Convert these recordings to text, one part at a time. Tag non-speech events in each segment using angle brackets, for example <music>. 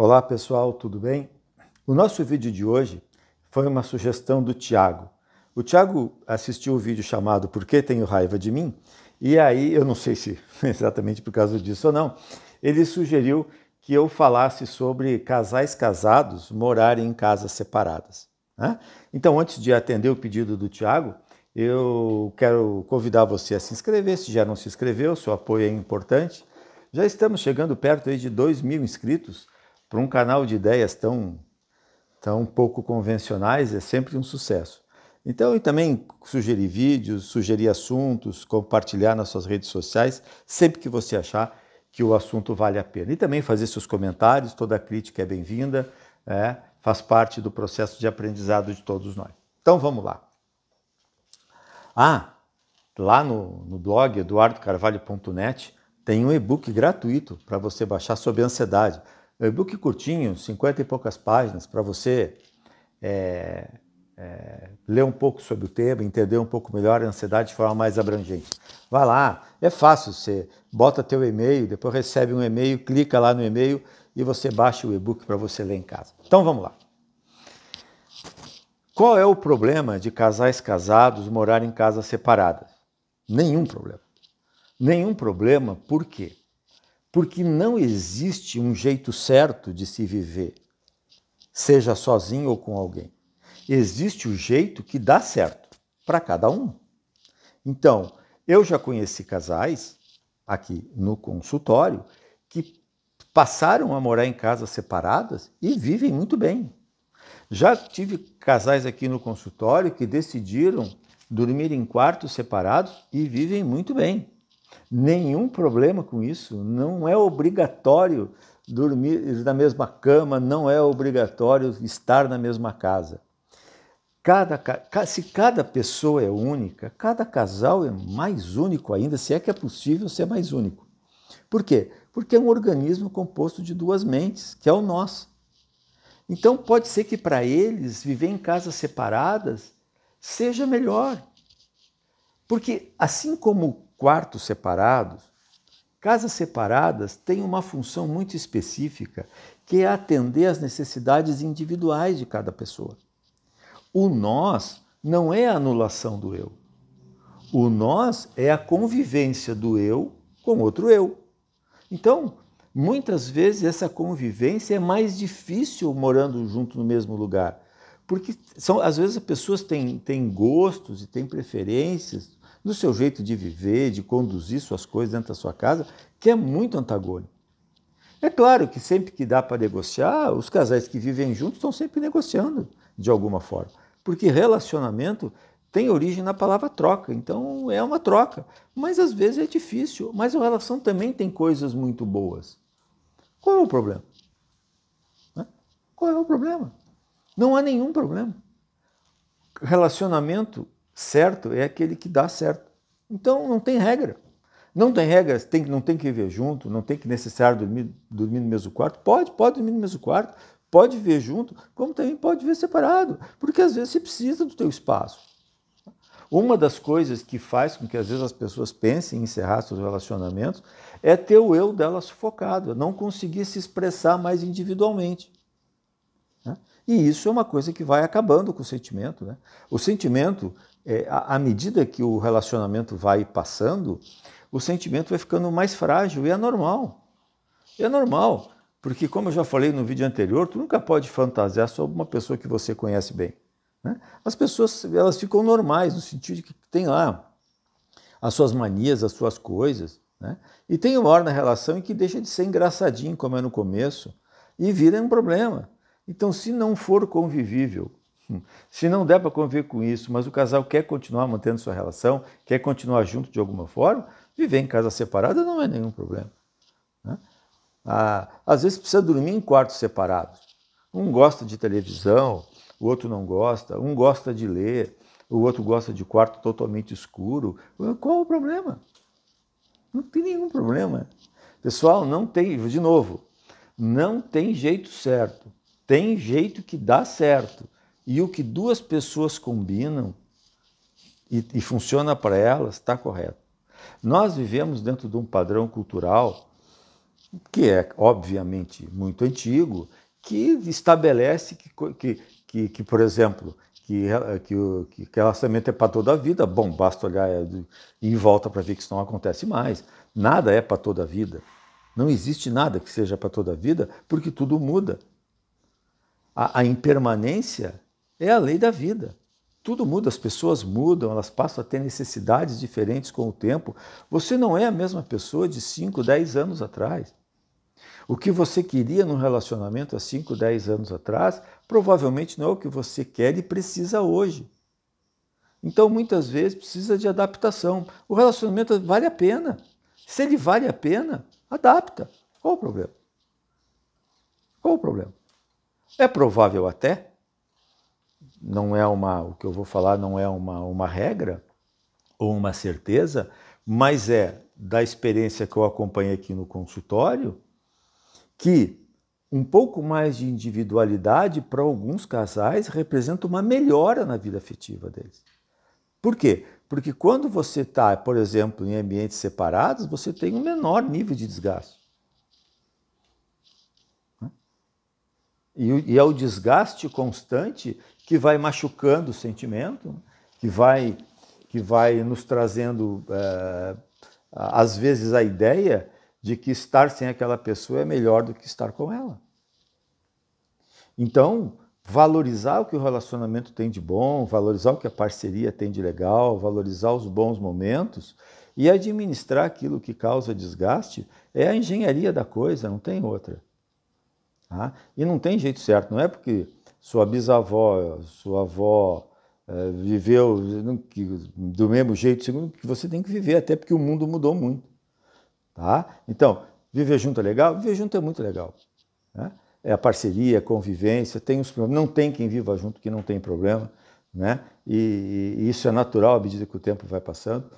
Olá pessoal, tudo bem? O nosso vídeo de hoje foi uma sugestão do Tiago. O Tiago assistiu o um vídeo chamado Por que Tenho Raiva de Mim? E aí, eu não sei se <laughs> exatamente por causa disso ou não, ele sugeriu que eu falasse sobre casais casados morarem em casas separadas. Né? Então, antes de atender o pedido do Tiago, eu quero convidar você a se inscrever, se já não se inscreveu, seu apoio é importante. Já estamos chegando perto aí de 2 mil inscritos para um canal de ideias tão, tão pouco convencionais, é sempre um sucesso. Então, e também sugerir vídeos, sugerir assuntos, compartilhar nas suas redes sociais, sempre que você achar que o assunto vale a pena. E também fazer seus comentários, toda crítica é bem-vinda, é, faz parte do processo de aprendizado de todos nós. Então, vamos lá. Ah, lá no, no blog eduardocarvalho.net tem um e-book gratuito para você baixar sobre ansiedade. É, e-book curtinho, 50 e poucas páginas, para você é, é, ler um pouco sobre o tema, entender um pouco melhor a ansiedade de forma mais abrangente. Vai lá, é fácil, você bota teu e-mail, depois recebe um e-mail, clica lá no e-mail e você baixa o e-book para você ler em casa. Então vamos lá. Qual é o problema de casais casados morarem em casas separadas? Nenhum problema. Nenhum problema, por quê? porque não existe um jeito certo de se viver, seja sozinho ou com alguém. Existe o jeito que dá certo para cada um. Então, eu já conheci casais aqui no consultório que passaram a morar em casas separadas e vivem muito bem. Já tive casais aqui no consultório que decidiram dormir em quartos separados e vivem muito bem. Nenhum problema com isso, não é obrigatório dormir na mesma cama, não é obrigatório estar na mesma casa. Cada, se cada pessoa é única, cada casal é mais único ainda, se é que é possível ser mais único. Por quê? Porque é um organismo composto de duas mentes, que é o nosso Então pode ser que para eles viver em casas separadas seja melhor, porque, assim como quartos separados, casas separadas têm uma função muito específica, que é atender às necessidades individuais de cada pessoa. O nós não é a anulação do eu. O nós é a convivência do eu com outro eu. Então, muitas vezes essa convivência é mais difícil morando junto no mesmo lugar, porque são às vezes as pessoas têm, têm gostos e têm preferências do seu jeito de viver, de conduzir suas coisas dentro da sua casa, que é muito antagônico. É claro que sempre que dá para negociar, os casais que vivem juntos estão sempre negociando de alguma forma, porque relacionamento tem origem na palavra troca, então é uma troca. Mas às vezes é difícil, mas a relação também tem coisas muito boas. Qual é o problema? Qual é o problema? Não há nenhum problema. Relacionamento certo é aquele que dá certo. Então não tem regra. Não tem regra tem, não tem que viver junto, não tem que necessário dormir, dormir no mesmo quarto. Pode, pode dormir no mesmo quarto, pode viver junto, como também pode viver separado, porque às vezes você precisa do teu espaço. Uma das coisas que faz com que às vezes as pessoas pensem em encerrar seus relacionamentos é ter o eu dela sufocado, não conseguir se expressar mais individualmente. Né? E isso é uma coisa que vai acabando com o sentimento. Né? O sentimento é, à medida que o relacionamento vai passando, o sentimento vai ficando mais frágil e é normal. É normal, porque como eu já falei no vídeo anterior, tu nunca pode fantasiar sobre uma pessoa que você conhece bem. Né? As pessoas elas ficam normais no sentido de que tem lá as suas manias, as suas coisas, né? E tem uma hora na relação em que deixa de ser engraçadinho como é no começo e vira um problema. Então, se não for convivível Hum. Se não der para conviver com isso, mas o casal quer continuar mantendo sua relação, quer continuar junto de alguma forma, viver em casa separada não é nenhum problema. Né? Ah, às vezes precisa dormir em quartos separados. Um gosta de televisão, o outro não gosta, um gosta de ler, o outro gosta de quarto totalmente escuro. Qual o problema? Não tem nenhum problema. Pessoal, não tem, de novo, não tem jeito certo. Tem jeito que dá certo. E o que duas pessoas combinam e, e funciona para elas está correto. Nós vivemos dentro de um padrão cultural que é, obviamente, muito antigo, que estabelece que, que, que, que por exemplo, que, que, que relacionamento é para toda a vida. Bom, basta olhar é, em volta para ver que isso não acontece mais. Nada é para toda a vida. Não existe nada que seja para toda a vida, porque tudo muda. A, a impermanência é a lei da vida. Tudo muda, as pessoas mudam, elas passam a ter necessidades diferentes com o tempo. Você não é a mesma pessoa de 5, 10 anos atrás. O que você queria num relacionamento há 5, 10 anos atrás, provavelmente não é o que você quer e precisa hoje. Então, muitas vezes, precisa de adaptação. O relacionamento vale a pena. Se ele vale a pena, adapta. Qual o problema? Qual o problema? É provável até não é uma, o que eu vou falar não é uma, uma regra ou uma certeza, mas é da experiência que eu acompanhei aqui no consultório que um pouco mais de individualidade para alguns casais representa uma melhora na vida afetiva deles. Por quê? Porque quando você está, por exemplo, em ambientes separados, você tem um menor nível de desgaste. E, e é o desgaste constante que vai machucando o sentimento, que vai, que vai nos trazendo, é, às vezes, a ideia de que estar sem aquela pessoa é melhor do que estar com ela. Então, valorizar o que o relacionamento tem de bom, valorizar o que a parceria tem de legal, valorizar os bons momentos e administrar aquilo que causa desgaste é a engenharia da coisa, não tem outra. Tá? E não tem jeito certo, não é porque sua bisavó, sua avó é, viveu do mesmo jeito, segundo que você tem que viver, até porque o mundo mudou muito. Tá? Então, viver junto é legal? Viver junto é muito legal. Né? É a parceria, é a convivência, tem os problemas. Não tem quem viva junto que não tem problema. Né? E, e isso é natural à medida que o tempo vai passando.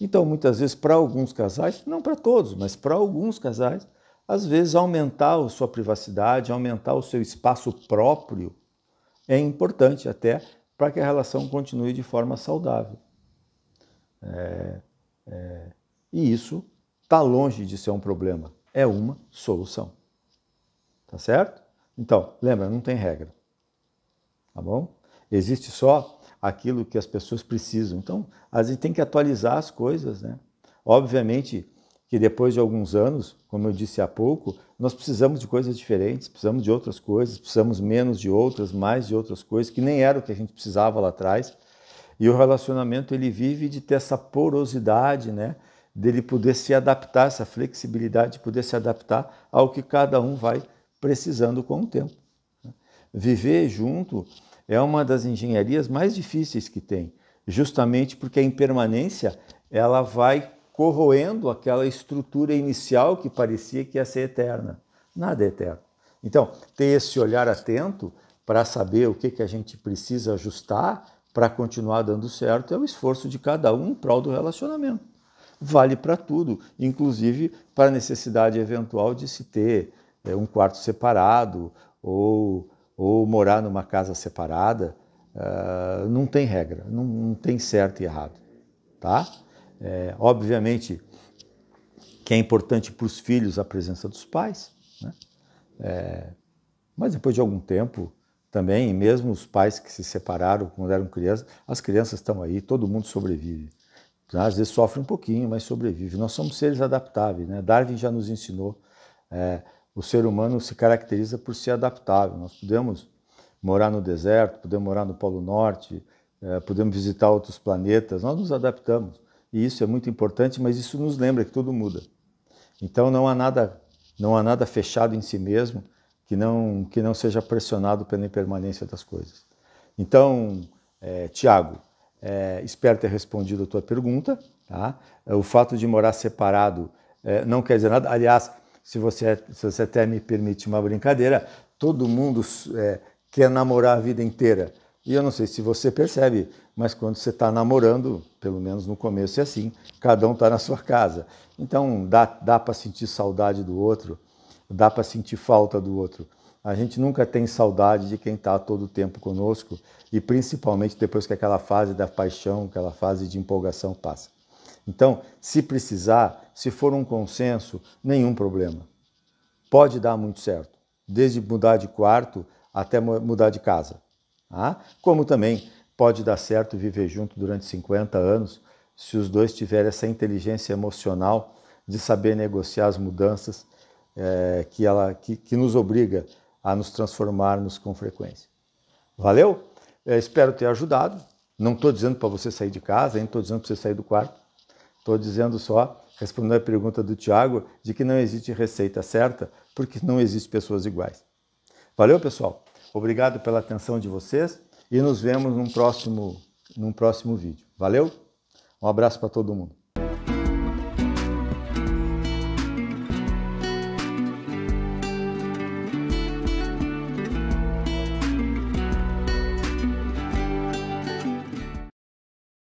Então, muitas vezes, para alguns casais, não para todos, mas para alguns casais, às vezes aumentar a sua privacidade, aumentar o seu espaço próprio é importante até para que a relação continue de forma saudável. É, é, e isso está longe de ser um problema, é uma solução. Tá certo? Então, lembra, não tem regra. Tá bom? Existe só aquilo que as pessoas precisam. Então, a gente tem que atualizar as coisas, né? Obviamente, que depois de alguns anos, como eu disse há pouco, nós precisamos de coisas diferentes, precisamos de outras coisas, precisamos menos de outras, mais de outras coisas, que nem era o que a gente precisava lá atrás. E o relacionamento ele vive de ter essa porosidade, né? dele poder se adaptar, essa flexibilidade de poder se adaptar ao que cada um vai precisando com o tempo. Viver junto é uma das engenharias mais difíceis que tem, justamente porque a impermanência ela vai corroendo aquela estrutura inicial que parecia que ia ser eterna. Nada é eterno. Então, ter esse olhar atento para saber o que, que a gente precisa ajustar para continuar dando certo é o esforço de cada um em prol do relacionamento. Vale para tudo, inclusive para a necessidade eventual de se ter é, um quarto separado ou, ou morar numa casa separada. Uh, não tem regra, não, não tem certo e errado, tá? É, obviamente que é importante para os filhos a presença dos pais, né? É, mas depois de algum tempo também, mesmo os pais que se separaram quando eram crianças, as crianças estão aí, todo mundo sobrevive. Às vezes sofre um pouquinho, mas sobrevive. Nós somos seres adaptáveis, né? Darwin já nos ensinou. É, o ser humano se caracteriza por ser adaptável. Nós podemos morar no deserto, podemos morar no Polo Norte, é, podemos visitar outros planetas, nós nos adaptamos e isso é muito importante, mas isso nos lembra que tudo muda. Então não há nada, não há nada fechado em si mesmo que não que não seja pressionado pela impermanência das coisas. Então, é, Tiago, é, espero ter respondido a tua pergunta. Tá? O fato de morar separado é, não quer dizer nada. Aliás, se você se você até me permite uma brincadeira, todo mundo é, quer namorar a vida inteira. E eu não sei se você percebe, mas quando você está namorando, pelo menos no começo é assim, cada um está na sua casa. Então dá, dá para sentir saudade do outro, dá para sentir falta do outro. A gente nunca tem saudade de quem está todo o tempo conosco e principalmente depois que aquela fase da paixão, aquela fase de empolgação passa. Então, se precisar, se for um consenso, nenhum problema. Pode dar muito certo, desde mudar de quarto até mudar de casa. ah, Como também pode dar certo viver junto durante 50 anos se os dois tiverem essa inteligência emocional de saber negociar as mudanças é, que, ela, que, que nos obriga a nos transformarmos com frequência. Valeu? Eu é, espero ter ajudado. Não estou dizendo para você sair de casa, nem estou dizendo para você sair do quarto. Estou dizendo só, respondendo a pergunta do Tiago, de que não existe receita certa, porque não existem pessoas iguais. Valeu, pessoal. Obrigado pela atenção de vocês e nos vemos num próximo, num próximo vídeo. Valeu? Um abraço para todo mundo.